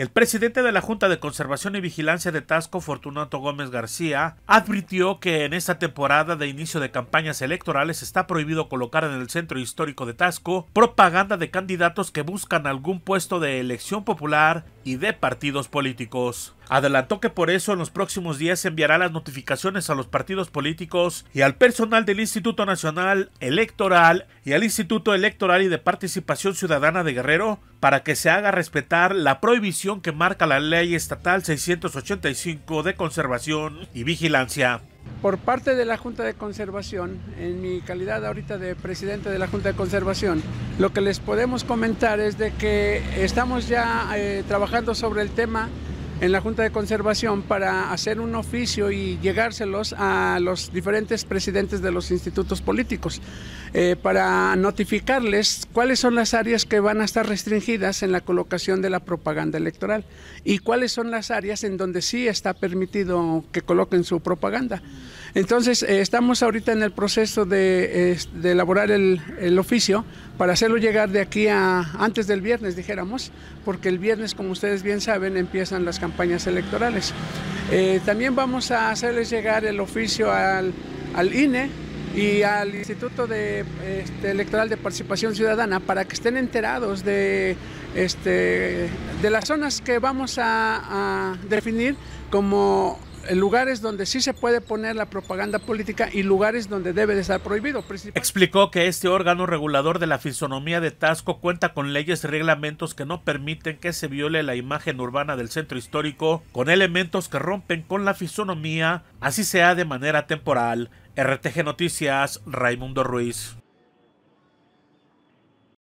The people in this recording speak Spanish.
El presidente de la Junta de Conservación y Vigilancia de Tasco, Fortunato Gómez García, advirtió que en esta temporada de inicio de campañas electorales está prohibido colocar en el centro histórico de Tasco propaganda de candidatos que buscan algún puesto de elección popular y de partidos políticos. Adelantó que por eso en los próximos días enviará las notificaciones a los partidos políticos y al personal del Instituto Nacional Electoral y al Instituto Electoral y de Participación Ciudadana de Guerrero para que se haga respetar la prohibición que marca la Ley Estatal 685 de Conservación y Vigilancia. Por parte de la Junta de Conservación, en mi calidad ahorita de presidente de la Junta de Conservación, lo que les podemos comentar es de que estamos ya eh, trabajando sobre el tema en la Junta de Conservación para hacer un oficio y llegárselos a los diferentes presidentes de los institutos políticos, eh, para notificarles cuáles son las áreas que van a estar restringidas en la colocación de la propaganda electoral y cuáles son las áreas en donde sí está permitido que coloquen su propaganda. Entonces, eh, estamos ahorita en el proceso de, elaborar el, oficio para hacerlo llegar de aquí a antes del viernes, dijéramos, porque el viernes, como ustedes bien saben, empiezan las campañas electorales. Eh, también vamos a hacerles llegar el oficio al, INE y al Instituto de, este, Electoral de Participación Ciudadana para que estén enterados de, este, de las zonas que vamos a definir como lugares donde sí se puede poner la propaganda política y lugares donde debe de estar prohibido. Explicó que este órgano regulador de la fisonomía de Tasco cuenta con leyes y reglamentos que no permiten que se viole la imagen urbana del centro histórico con elementos que rompen con la fisonomía, así sea de manera temporal. RTG Noticias, Raimundo Ruiz.